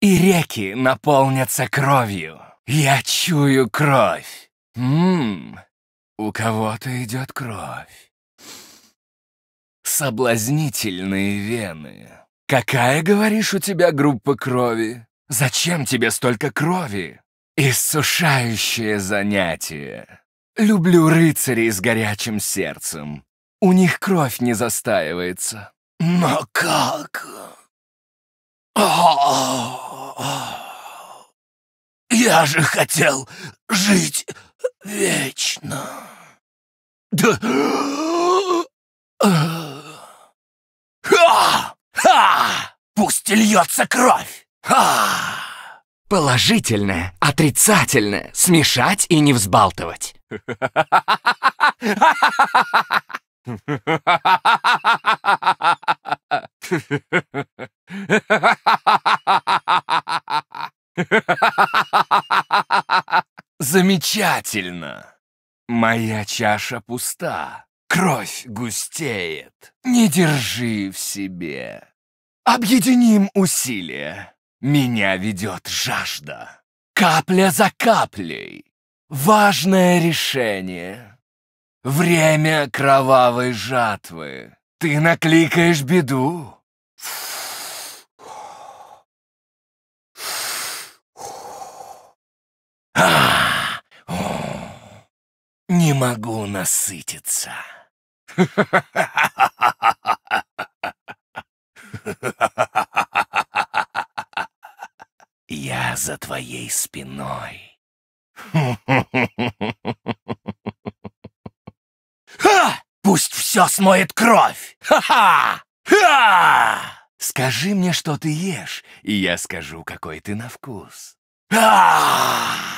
и реки наполнятся кровью. Я чую кровь. Ммм, у кого-то идет кровь. Соблазнительные вены. Какая, говоришь, у тебя группа крови? Зачем тебе столько крови? Иссушающее занятие. Люблю рыцарей с горячим сердцем. У них кровь не застаивается. Но как? О! Я же хотел жить вечно. Да... Ха! Ха! Пусть льется кровь! Ха! Положительное, отрицательное, смешать и не взбалтывать. Замечательно! Моя чаша пуста, кровь густеет. Не держи в себе. Объединим усилия. Меня ведет жажда. Капля за каплей. Важное решение. Время кровавой жатвы. Ты накликаешь беду. Не могу насытиться. Я за твоей спиной. Ха! Пусть все смоет кровь! Ха-ха! Ха! Скажи мне, что ты ешь, и я скажу, какой ты на вкус. А!